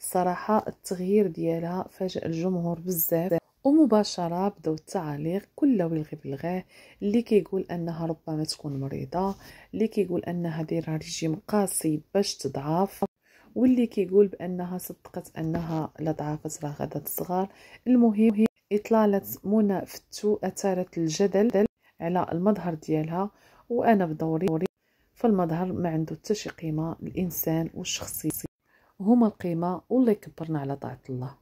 صراحة التغيير ديالها فاجأ الجمهور بزاف ومباشرة بداو التعاليق كل ويلغي بلغاه اللي كيقول انها ربما تكون مريضة اللي كيقول انها دايره ريجيم قاسي باش تضعف واللي كيقول بانها صدقت انها لا ضعفت راه غادا تصغر المهم هي اطلاله منى فتو اثارت الجدل على المظهر ديالها وانا بدوري فالمظهر ما عنده حتى شي قيمه الانسان والشخصيه وهما القيمة واللي يكبرنا على طاعة الله